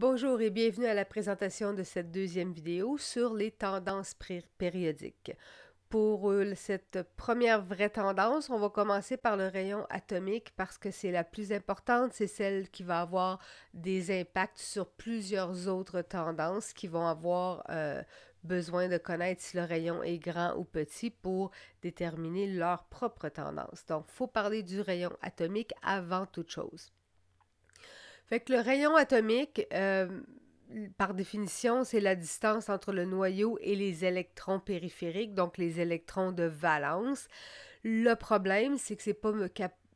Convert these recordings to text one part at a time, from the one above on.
Bonjour et bienvenue à la présentation de cette deuxième vidéo sur les tendances périodiques. Pour euh, cette première vraie tendance, on va commencer par le rayon atomique parce que c'est la plus importante, c'est celle qui va avoir des impacts sur plusieurs autres tendances qui vont avoir euh, besoin de connaître si le rayon est grand ou petit pour déterminer leur propre tendance. Donc, il faut parler du rayon atomique avant toute chose. Fait que le rayon atomique, euh, par définition, c'est la distance entre le noyau et les électrons périphériques, donc les électrons de valence. Le problème, c'est que c'est pas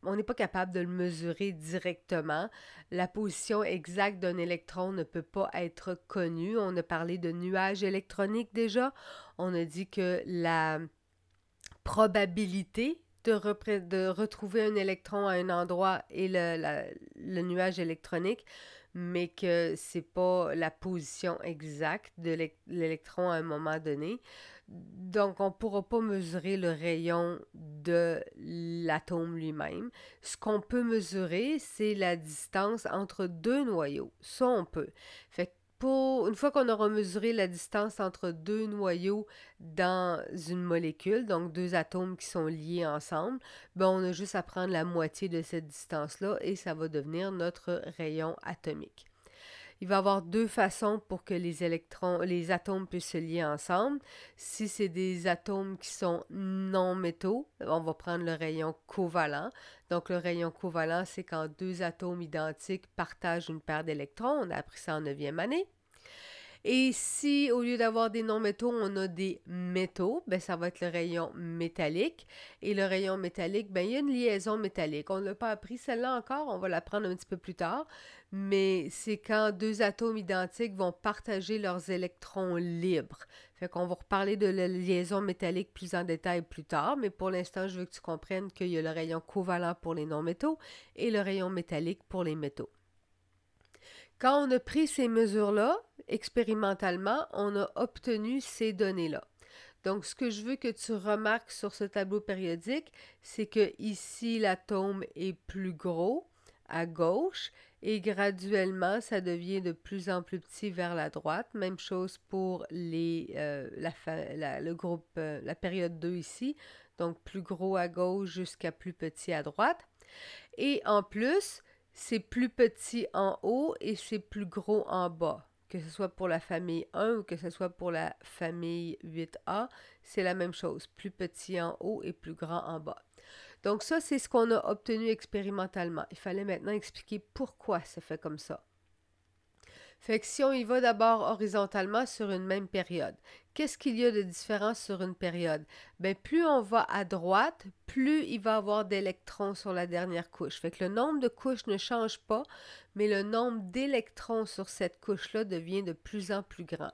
on n'est pas capable de le mesurer directement. La position exacte d'un électron ne peut pas être connue. On a parlé de nuage électronique déjà. On a dit que la probabilité de, retrouver un électron à un endroit et le, nuage électronique, mais que c'est pas la position exacte de l'électron à un moment donné. Donc, on ne pourra pas mesurer le rayon de l'atome lui-même. Ce qu'on peut mesurer, c'est la distance entre deux noyaux. Ça, on peut. Fait que une fois qu'on aura mesuré la distance entre deux noyaux dans une molécule, donc deux atomes qui sont liés ensemble, ben, on a juste à prendre la moitié de cette distance-là et ça va devenir notre rayon atomique il va y avoir deux façons pour que les électrons, les atomes puissent se lier ensemble. Si c'est des atomes qui sont non métaux, on va prendre le rayon covalent. Donc le rayon covalent, c'est quand deux atomes identiques partagent une paire d'électrons. On a appris ça en neuvième année. Et si au lieu d'avoir des non-métaux, on a des métaux, ben, ça va être le rayon métallique. Et le rayon métallique, ben, il y a une liaison métallique. On ne l'a pas appris celle-là encore, on va l'apprendre un petit peu plus tard. Mais c'est quand deux atomes identiques vont partager leurs électrons libres. Fait qu'on va reparler de la liaison métallique plus en détail plus tard, mais pour l'instant, je veux que tu comprennes qu'il y a le rayon covalent pour les non-métaux et le rayon métallique pour les métaux. Quand on a pris ces mesures-là, expérimentalement, on a obtenu ces données-là. Donc, ce que je veux que tu remarques sur ce tableau périodique, c'est que ici, l'atome est plus gros à gauche et graduellement, ça devient de plus en plus petit vers la droite. Même chose pour euh, le groupe, euh, la période 2 ici. Donc, plus gros à gauche jusqu'à plus petit à droite. Et en plus, c'est plus petit en haut et c'est plus gros en bas que ce soit pour la famille 1 ou que ce soit pour la famille 8A, c'est la même chose, plus petit en haut et plus grand en bas. Donc ça, c'est ce qu'on a obtenu expérimentalement. Il fallait maintenant expliquer pourquoi ça fait comme ça. Fait que si on y va d'abord horizontalement sur une même période, Qu'est-ce qu'il y a de différent sur une période? Bien, plus on va à droite, plus il va y avoir d'électrons sur la dernière couche. Fait que le nombre de couches ne change pas, mais le nombre d'électrons sur cette couche-là devient de plus en plus grand.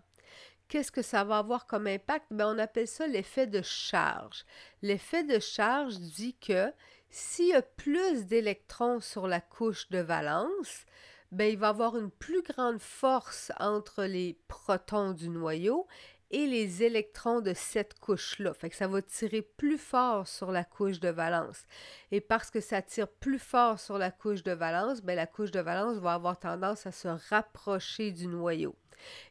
Qu'est-ce que ça va avoir comme impact? Bien, on appelle ça l'effet de charge. L'effet de charge dit que s'il y a plus d'électrons sur la couche de valence, bien, il va avoir une plus grande force entre les protons du noyau et les électrons de cette couche-là. Fait que ça va tirer plus fort sur la couche de valence. Et parce que ça tire plus fort sur la couche de valence, bien, la couche de valence va avoir tendance à se rapprocher du noyau.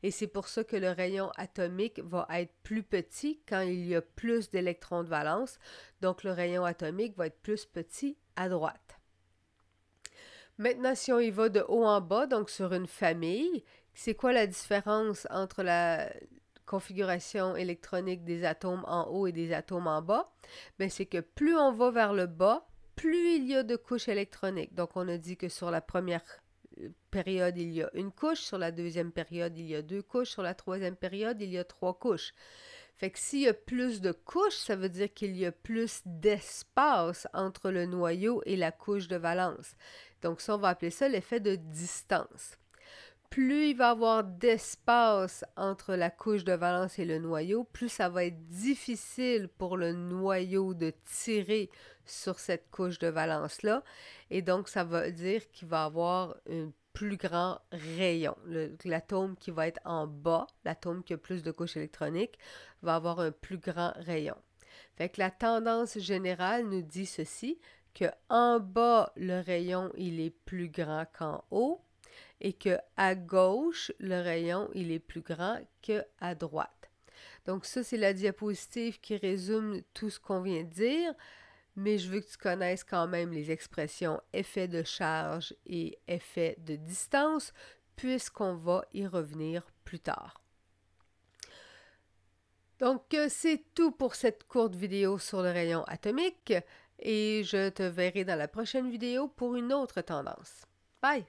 Et c'est pour ça que le rayon atomique va être plus petit quand il y a plus d'électrons de valence. Donc le rayon atomique va être plus petit à droite. Maintenant, si on y va de haut en bas, donc sur une famille, c'est quoi la différence entre la, configuration électronique des atomes en haut et des atomes en bas, mais ben, c'est que plus on va vers le bas, plus il y a de couches électroniques. Donc on a dit que sur la première euh, période, il y a une couche, sur la deuxième période, il y a deux couches, sur la troisième période, il y a trois couches. Fait que s'il y a plus de couches, ça veut dire qu'il y a plus d'espace entre le noyau et la couche de valence. Donc ça, on va appeler ça l'effet de distance plus il va y avoir d'espace entre la couche de valence et le noyau, plus ça va être difficile pour le noyau de tirer sur cette couche de valence-là. Et donc, ça va dire qu'il va avoir un plus grand rayon. L'atome qui va être en bas, l'atome qui a plus de couches électroniques, va avoir un plus grand rayon. Fait que la tendance générale nous dit ceci, que en bas, le rayon, il est plus grand qu'en haut et que à gauche, le rayon, il est plus grand que à droite. Donc ça, c'est la diapositive qui résume tout ce qu'on vient de dire, mais je veux que tu connaisses quand même les expressions effet de charge et effet de distance, puisqu'on va y revenir plus tard. Donc, c'est tout pour cette courte vidéo sur le rayon atomique et je te verrai dans la prochaine vidéo pour une autre tendance. Bye!